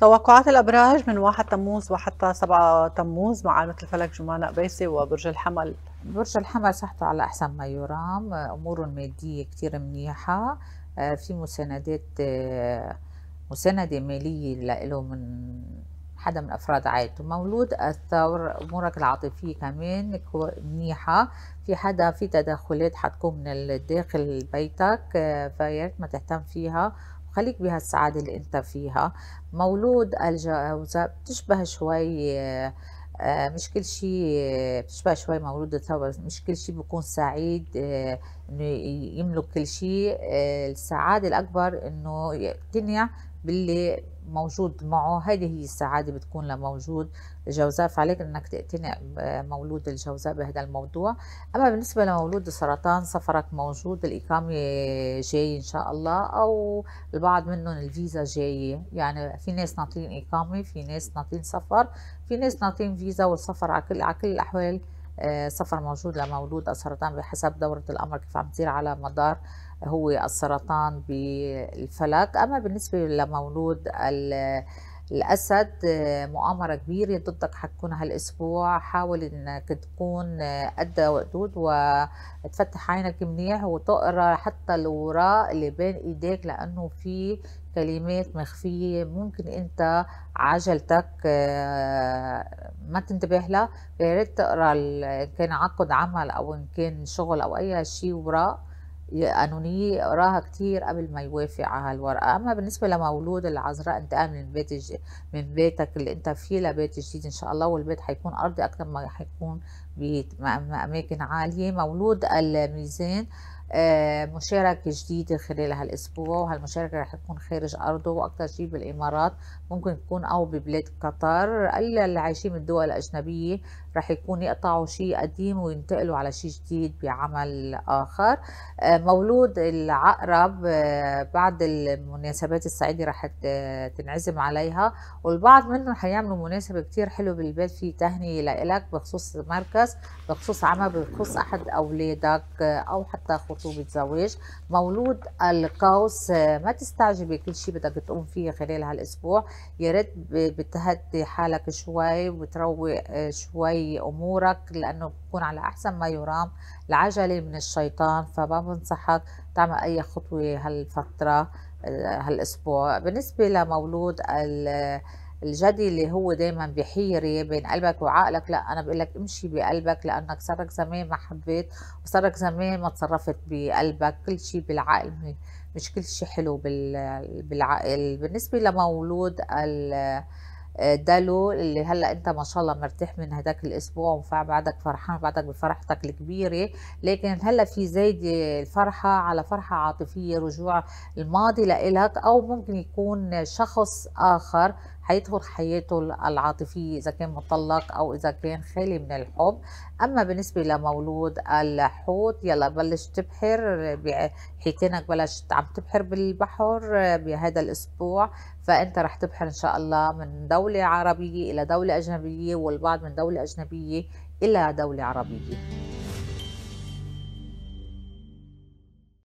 توقعات الأبراج من 1 تموز وحتى 7 تموز مع علامة الفلك جمانة قبيسي وبرج الحمل برج الحمل صحته على أحسن ما يرام أموره المادية كتير منيحة آه، في مساندات آه، مساندة مالية له من حدا من افراد عائلته مولود الثور امورك العاطفيه كمان منيحه في حدا في تدخلات حتكون من داخل بيتك آه، فياريت ما تهتم فيها وخليك السعادة اللي انت فيها مولود الجوزة بتشبه شوي آه، آه، مش كل شيء بتشبه شوي مولود الثور مش كل شيء بيكون سعيد انه يملك كل شيء السعاده الاكبر انه يقتنع باللي موجود معه هذه هي السعادة بتكون لموجود الجوزاء فعليك أنك تقتنع مولود الجوزاء بهذا الموضوع أما بالنسبة لمولود السرطان سفرك موجود الإقامة جاي إن شاء الله أو البعض منهم الفيزا جاية يعني في ناس ناطرين إقامة في ناس ناطرين سفر في ناس ناطرين فيزا والسفر على كل على كل الأحوال آه، سفر موجود لمولود السرطان بحسب دورة الامر كيف عم تصير على مدار هو السرطان بالفلك أما بالنسبة لمولود الأسد مؤامرة كبيرة ضدك حتكون هالأسبوع حاول إنك تكون قد وقدود وتفتح عينك منيح وتقرأ حتى الوراء اللي بين إيديك لأنه في كلمات مخفية ممكن أنت عجلتك آه، ما تنتبه لها يا ريت تقرأ إن كان عقد عمل أو إن كان شغل أو أي شيء وراء قانونية يقراها كتير قبل ما يوافق على الورقة أما بالنسبة لمولود العذراء انتقال من بيت الج... من بيتك اللي انت فيه لبيت جديد إن شاء الله والبيت حيكون أرضي أكتر ما حيكون بأماكن عالية مولود الميزان آه، مشارك جديد خلال هالاسبوع وهالمشاركه رح تكون خارج ارضه واكثر شيء بالامارات ممكن تكون او ببلاد قطر اللي عايشين من الدول الاجنبيه رح يكون يقطعوا شيء قديم وينتقلوا على شيء جديد بعمل اخر آه، مولود العقرب آه، بعد المناسبات السعيده رح تنعزم عليها والبعض منهم حيعملوا مناسبه كتير حلوه بالبيت في تهنئه لإلك بخصوص مركز بخصوص عمل بخصوص احد اولادك او حتى خطوة خطوبه زواج مولود القوس آه، ما تستعجبي كل شيء بدك تقوم فيه خلال هالاسبوع يا ريت بتهدي حالك شوي وبتروق آه، شوي امورك لانه بكون على احسن ما يرام العجله من الشيطان فما بنصحك تعمل اي خطوه هالفتره آه، هالاسبوع بالنسبه لمولود ال الجدي اللي هو دايما بحيرة بين قلبك وعقلك لا انا بقول لك امشي بقلبك لانك صارك زمان ما حبيت وصارك زمان ما تصرفت بقلبك كل شيء بالعقل مش كل شيء حلو بالعقل بالنسبه لمولود الدلو اللي هلا انت ما شاء الله مرتاح من هداك الاسبوع وبعدك فرحان بعدك بفرحتك الكبيره لكن هلا في زايده الفرحه على فرحه عاطفيه رجوع الماضي لإلك او ممكن يكون شخص اخر حيدخل حياته العاطفية إذا كان مطلق أو إذا كان خالي من الحب أما بالنسبة لمولود الحوت يلا بلش تبحر حيتانك بلشت عم تبحر بالبحر آه، بهذا الأسبوع فأنت رح تبحر إن شاء الله من دولة عربية إلى دولة أجنبية والبعض من دولة أجنبية إلى دولة عربية